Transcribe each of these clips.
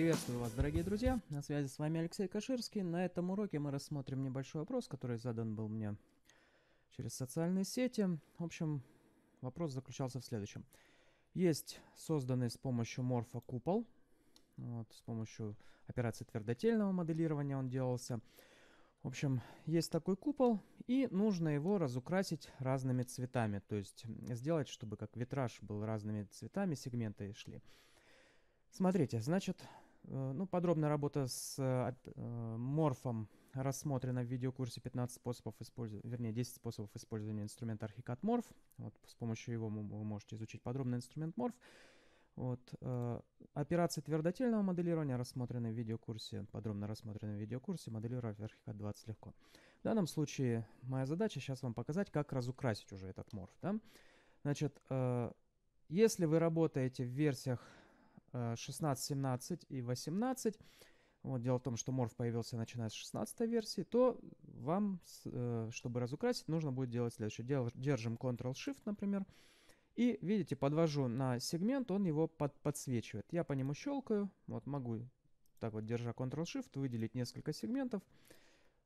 Приветствую вас, дорогие друзья! На связи с вами Алексей Каширский. На этом уроке мы рассмотрим небольшой вопрос, который задан был мне через социальные сети. В общем, вопрос заключался в следующем. Есть созданный с помощью морфа купол. Вот, с помощью операции твердотельного моделирования он делался. В общем, есть такой купол, и нужно его разукрасить разными цветами. То есть сделать, чтобы как витраж был разными цветами, сегменты шли. Смотрите, значит, Э, ну, подробная работа с э, э, морфом рассмотрена в видеокурсе 15 способов использования, вернее, 10 способов использования инструмента архикат морф. Вот с помощью его вы можете изучить подробно инструмент морф. Вот. Операции твердотельного моделирования рассмотрены в видеокурсе, подробно рассмотрены в видеокурсе «Моделировать архикат 20 легко». В данном случае моя задача сейчас вам показать, как разукрасить уже этот морф. Да? Значит, если вы работаете в версиях 16, э, 17 и 18, вот, дело в том, что морф появился начиная с 16 версии, то вам, э, чтобы разукрасить, нужно будет делать следующее. Держим Ctrl-Shift, например, и, видите, подвожу на сегмент, он его под, подсвечивает. Я по нему щелкаю, вот могу, так вот, держа Ctrl-Shift, выделить несколько сегментов.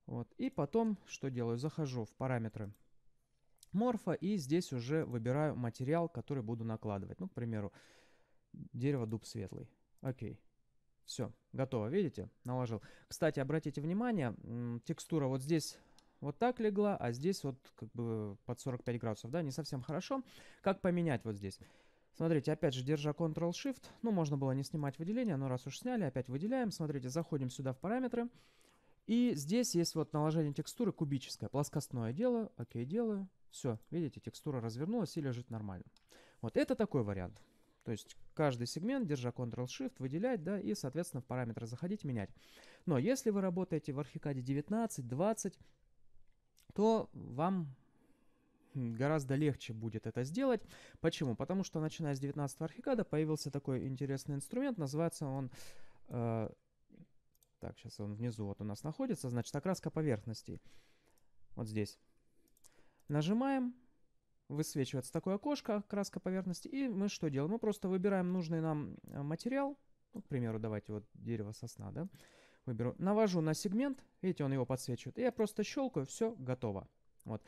Вот, и потом, что делаю, захожу в параметры морфа, и здесь уже выбираю материал, который буду накладывать. Ну, к примеру, дерево дуб светлый. Окей. Все, готово, видите? Наложил. Кстати, обратите внимание, текстура вот здесь вот так легла, а здесь вот как бы под 45 градусов, да, не совсем хорошо. Как поменять вот здесь? Смотрите, опять же, держа Ctrl-Shift, ну, можно было не снимать выделение, но раз уж сняли, опять выделяем. Смотрите, заходим сюда в параметры. И здесь есть вот наложение текстуры кубическое, плоскостное дело окей, делаю. Все, видите, текстура развернулась и лежит нормально. Вот это такой вариант. То есть каждый сегмент, держа Ctrl-Shift, выделять, да, и, соответственно, в параметры заходить, менять. Но если вы работаете в Архикаде 19, 20, то вам гораздо легче будет это сделать. Почему? Потому что, начиная с 19 архикада, появился такой интересный инструмент, называется он... Э, так, сейчас он внизу вот у нас находится, значит, окраска поверхностей. Вот здесь. Нажимаем, высвечивается такое окошко, краска поверхности, и мы что делаем? Мы просто выбираем нужный нам э, материал, ну, к примеру, давайте вот дерево сосна, да, выберу, навожу на сегмент, видите, он его подсвечивает, и я просто щелкаю, все, готово. Вот.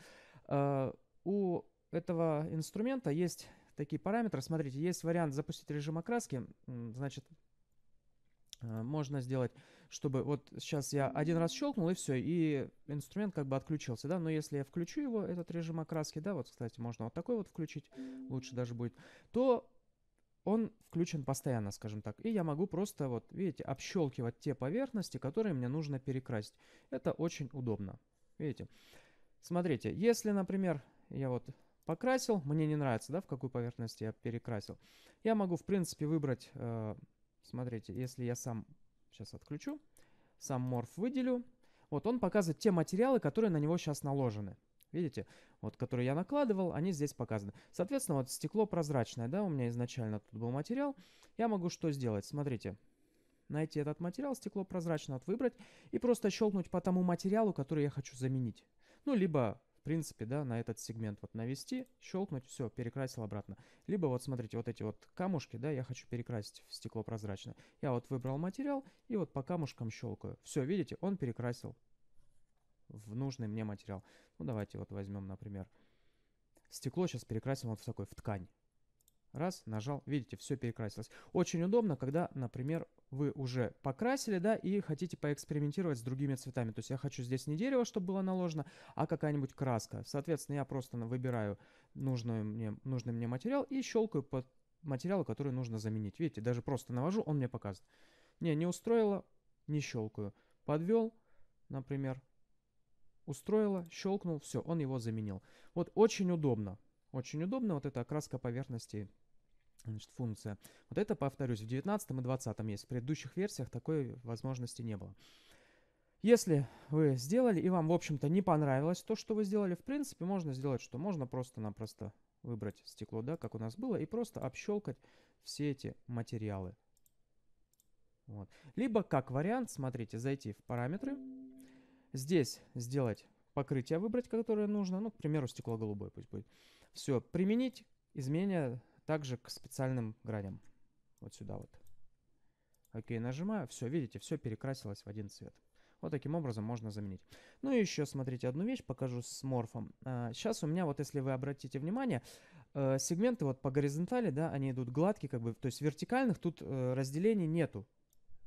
Э, у этого инструмента есть такие параметры, смотрите, есть вариант запустить режим окраски, значит, э, можно сделать чтобы вот сейчас я один раз щелкнул и все, и инструмент как бы отключился, да, но если я включу его, этот режим окраски, да, вот, кстати, можно вот такой вот включить, лучше даже будет, то он включен постоянно, скажем так. И я могу просто, вот видите, общелкивать те поверхности, которые мне нужно перекрасить. Это очень удобно. Видите? Смотрите, если, например, я вот покрасил, мне не нравится, да, в какую поверхность я перекрасил, я могу, в принципе, выбрать, э, смотрите, если я сам Сейчас отключу. Сам морф выделю. Вот он показывает те материалы, которые на него сейчас наложены. Видите? Вот, которые я накладывал, они здесь показаны. Соответственно, вот стекло прозрачное, да, у меня изначально тут был материал. Я могу что сделать? Смотрите. Найти этот материал, стекло прозрачное прозрачно выбрать и просто щелкнуть по тому материалу, который я хочу заменить. Ну, либо принципе, да, на этот сегмент вот навести, щелкнуть, все, перекрасил обратно. Либо вот смотрите, вот эти вот камушки, да, я хочу перекрасить в стекло прозрачно. Я вот выбрал материал и вот по камушкам щелкаю. Все, видите, он перекрасил в нужный мне материал. Ну, давайте вот возьмем, например, стекло сейчас перекрасим вот в такой, в ткань. Раз, нажал, видите, все перекрасилось. Очень удобно, когда, например, вы уже покрасили, да, и хотите поэкспериментировать с другими цветами. То есть я хочу здесь не дерево, чтобы было наложено, а какая-нибудь краска. Соответственно, я просто выбираю нужную мне, нужный мне материал и щелкаю по материалу, который нужно заменить. Видите, даже просто навожу, он мне показывает. Не, не устроило, не щелкаю. Подвел, например, устроило, щелкнул, все, он его заменил. Вот очень удобно. Очень удобно, вот эта окраска поверхности значит, функция. Вот это, повторюсь, в 19 и 20 есть. В предыдущих версиях такой возможности не было. Если вы сделали и вам, в общем-то, не понравилось то, что вы сделали, в принципе, можно сделать что? Можно просто-напросто выбрать стекло, да, как у нас было, и просто общелкать все эти материалы. Вот. Либо, как вариант, смотрите, зайти в параметры, здесь сделать покрытие выбрать, которое нужно. Ну, к примеру, стекло голубое пусть будет. Все, применить изменения также к специальным граням. Вот сюда вот. Окей, нажимаю. Все, видите, все перекрасилось в один цвет. Вот таким образом можно заменить. Ну и еще, смотрите, одну вещь покажу с морфом. Сейчас а, у меня, вот если вы обратите внимание, э, сегменты вот по горизонтали, да, они идут гладкие, как бы, то есть вертикальных тут э, разделений нету.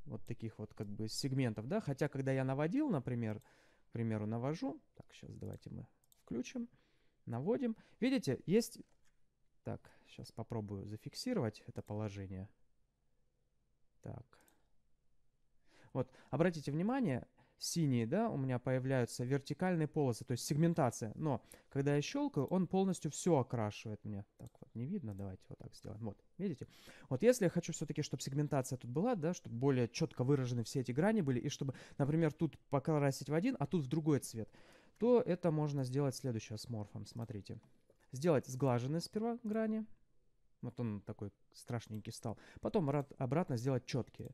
Вот таких вот как бы сегментов, да. Хотя, когда я наводил, например, к примеру, навожу. Так, сейчас давайте мы включим, наводим. Видите, есть... Так, сейчас попробую зафиксировать это положение. Так. Вот, обратите внимание, синие, да, у меня появляются вертикальные полосы, то есть сегментация. Но когда я щелкаю, он полностью все окрашивает мне. Так вот, не видно, давайте вот так сделаем. Вот, видите? Вот если я хочу все-таки, чтобы сегментация тут была, да, чтобы более четко выражены все эти грани были, и чтобы, например, тут покрасить в один, а тут в другой цвет, то это можно сделать следующее с морфом, смотрите. Сделать сглаженные сперва грани, вот он такой страшненький стал, потом обратно сделать четкие.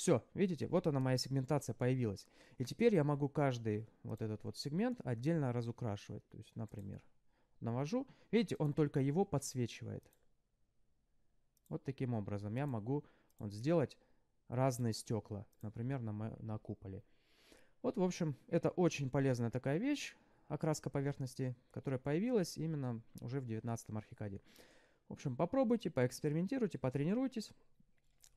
Все, видите, вот она моя сегментация появилась. И теперь я могу каждый вот этот вот сегмент отдельно разукрашивать. То есть, например, навожу, видите, он только его подсвечивает. Вот таким образом я могу вот сделать разные стекла, например, на, на куполе. Вот, в общем, это очень полезная такая вещь, окраска поверхности, которая появилась именно уже в 19 архикаде. В общем, попробуйте, поэкспериментируйте, потренируйтесь.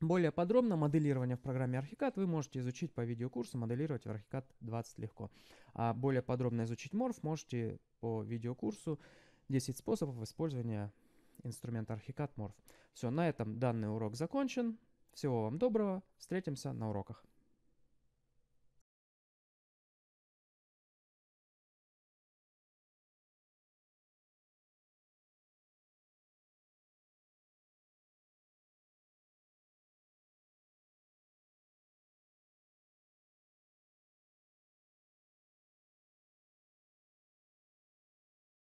Более подробно моделирование в программе Архикад вы можете изучить по видеокурсу «Моделировать в Архикад 20 легко». А более подробно изучить морф можете по видеокурсу 10 способов использования инструмента Архикад Морф. Все, на этом данный урок закончен. Всего вам доброго. Встретимся на уроках.